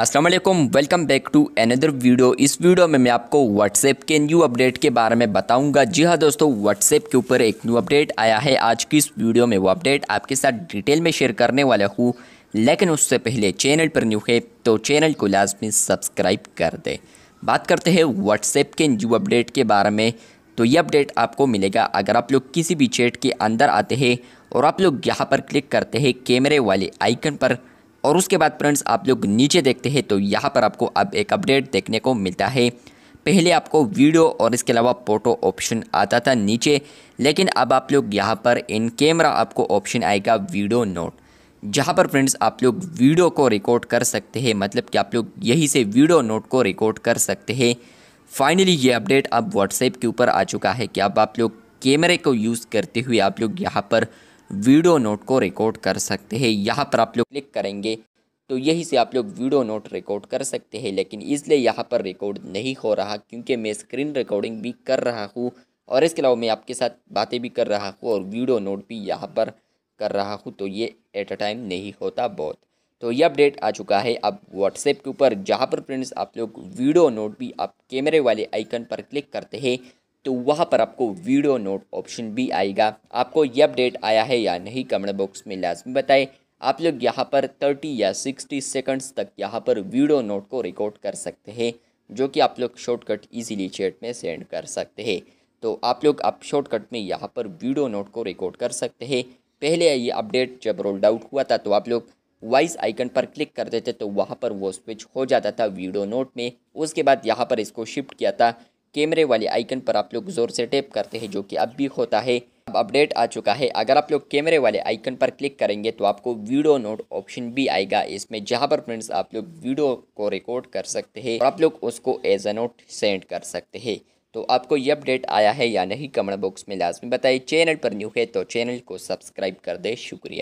अस्सलाम वालेकुम welcome back to another video इस वीडियो में मैं आपको व्हाट्सएप के न्यू अपडेट के बारे में बताऊंगा जी हाँ दोस्तों व्हाट्सएप के ऊपर एक न्यू अपडेट आया है आज की इस वीडियो में वो अपडेट आपके साथ डिटेल में शेयर करने वाला हूँ लेकिन उससे पहले चैनल पर न्यू है तो चैनल को लाजमी सब्सक्राइब कर दें बात करते हैं व्हाट्सएप के न्यू अपडेट के बारे में तो ये अपडेट आपको मिलेगा अगर आप लोग किसी भी चैट के अंदर आते हैं और आप लोग यहाँ पर क्लिक करते हैं कैमरे वाले आइकन पर और उसके बाद फ्रेंड्स आप लोग नीचे देखते हैं तो यहाँ पर आपको अब एक अपडेट देखने को मिलता है पहले आपको वीडियो और इसके अलावा फ़ोटो ऑप्शन आता था नीचे लेकिन अब आप लोग यहाँ पर इन कैमरा आपको ऑप्शन आएगा वीडियो नोट जहाँ पर फ्रेंड्स आप लोग वीडियो को रिकॉर्ड कर सकते हैं मतलब कि आप लोग यहीं से वीडियो नोट को रिकॉर्ड कर सकते हैं फाइनली ये अपडेट अब व्हाट्सएप के ऊपर आ चुका है कि अब आप लोग कैमरे को यूज़ करते हुए आप लोग यहाँ पर वीडियो नोट को रिकॉर्ड कर सकते हैं यहाँ पर आप लोग क्लिक करेंगे तो यही से आप लोग वीडियो नोट रिकॉर्ड कर सकते हैं लेकिन इसलिए यहाँ पर रिकॉर्ड नहीं हो रहा क्योंकि मैं स्क्रीन रिकॉर्डिंग भी कर रहा हूँ और इसके अलावा मैं आपके साथ बातें भी कर रहा हूँ और वीडियो नोट भी यहाँ पर कर रहा हूँ तो ये एट अ टाइम नहीं होता बहुत तो ये अपडेट आ चुका है अब व्हाट्सएप के ऊपर जहाँ पर फ्रेंड्स आप लोग वीडियो नोट भी आप कैमरे वाले आइकन पर क्लिक करते हैं तो वहाँ पर आपको वीडियो नोट ऑप्शन भी आएगा आपको ये अपडेट आया है या नहीं कमेंट बॉक्स में लाजमी बताएं आप लोग यहाँ पर थर्टी या सिक्सटी सेकंड्स तक यहाँ पर वीडियो नोट को रिकॉर्ड कर सकते हैं जो कि आप लोग शॉर्टकट इजीली चैट में सेंड कर सकते हैं तो आप लोग आप शॉर्टकट में यहाँ पर वीडियो नोट को रिकॉर्ड कर सकते हैं पहले ये अपडेट जब रोल्ड आउट हुआ था तो आप लोग वॉइस आइकन पर क्लिक करते थे तो वहाँ पर वो स्विच हो जाता था वीडियो नोट में उसके बाद यहाँ पर इसको शिफ्ट किया था कैमरे वाले आइकन पर आप लोग ज़ोर से टैप करते हैं जो कि अब भी होता है अब अपडेट आ चुका है अगर आप लोग कैमरे वाले आइकन पर क्लिक करेंगे तो आपको वीडियो नोट ऑप्शन भी आएगा इसमें जहाँ पर फ्रेंड्स आप लोग वीडियो को रिकॉर्ड कर सकते हैं और आप लोग उसको एज अ नोट सेंड कर सकते हैं तो आपको ये अपडेट आया है या नहीं कमेंट बॉक्स में लाजमी बताइए चैनल पर न्यू है तो चैनल को सब्सक्राइब कर दे शुक्रिया